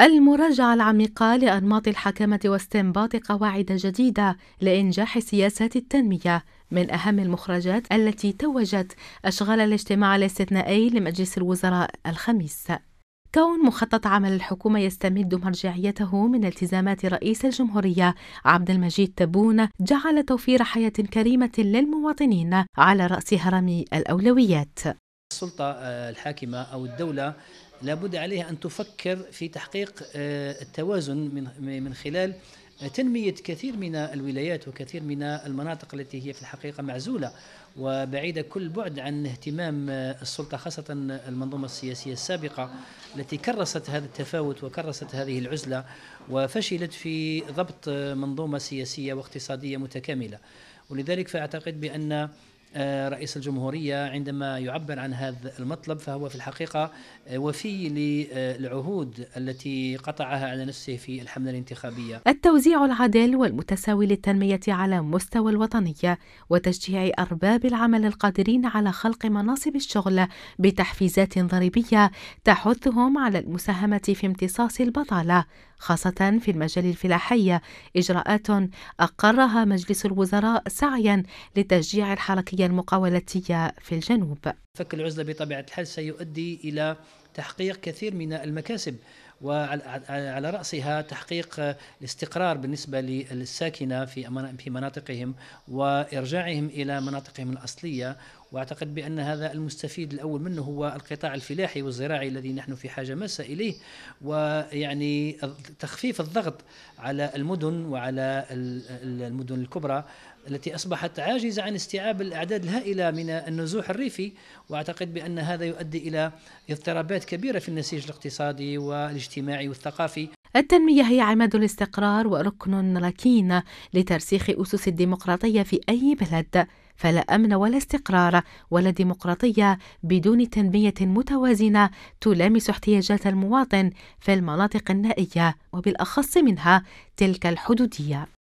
المراجعة العميقة لأنماط الحكامة واستنباط قواعد جديدة لإنجاح سياسات التنمية من أهم المخرجات التي توجت أشغال الاجتماع الاستثنائي لمجلس الوزراء الخميس. كون مخطط عمل الحكومة يستمد مرجعيته من التزامات رئيس الجمهورية عبد المجيد تبون جعل توفير حياة كريمة للمواطنين على رأس هرم الأولويات. السلطة آه، الحاكمة أو الدولة لابد عليها أن تفكر في تحقيق آه، التوازن من خلال تنمية كثير من الولايات وكثير من المناطق التي هي في الحقيقة معزولة وبعيدة كل بعد عن اهتمام آه، السلطة خاصة المنظومة السياسية السابقة التي كرست هذا التفاوت وكرست هذه العزلة وفشلت في ضبط منظومة سياسية واقتصادية متكاملة ولذلك فأعتقد بأن آه، رئيس الجمهورية عندما يعبر عن هذا المطلب فهو في الحقيقة آه، وفي للعهود التي قطعها على نفسه في الحملة الانتخابية التوزيع العادل والمتساوي للتنمية على مستوى الوطنية وتشجيع أرباب العمل القادرين على خلق مناصب الشغل بتحفيزات ضريبية تحثهم على المساهمة في امتصاص البطالة خاصة في المجال الفلاحي إجراءات أقرها مجلس الوزراء سعيا لتشجيع الحركية العسكرية المقاولتية في الجنوب فك العزلة بطبيعة الحال سيؤدي إلى تحقيق كثير من المكاسب وعلى رأسها تحقيق الاستقرار بالنسبة للساكنة في مناطقهم وإرجاعهم إلى مناطقهم الأصلية واعتقد بان هذا المستفيد الاول منه هو القطاع الفلاحي والزراعي الذي نحن في حاجه ماسه اليه ويعني تخفيف الضغط على المدن وعلى المدن الكبرى التي اصبحت عاجزه عن استيعاب الاعداد الهائله من النزوح الريفي واعتقد بان هذا يؤدي الى اضطرابات كبيره في النسيج الاقتصادي والاجتماعي والثقافي التنمية هي عماد الاستقرار وركن ركين لترسيخ أسس الديمقراطية في أي بلد فلا أمن ولا استقرار ولا ديمقراطية بدون تنمية متوازنة تلامس احتياجات المواطن في المناطق النائية وبالأخص منها تلك الحدودية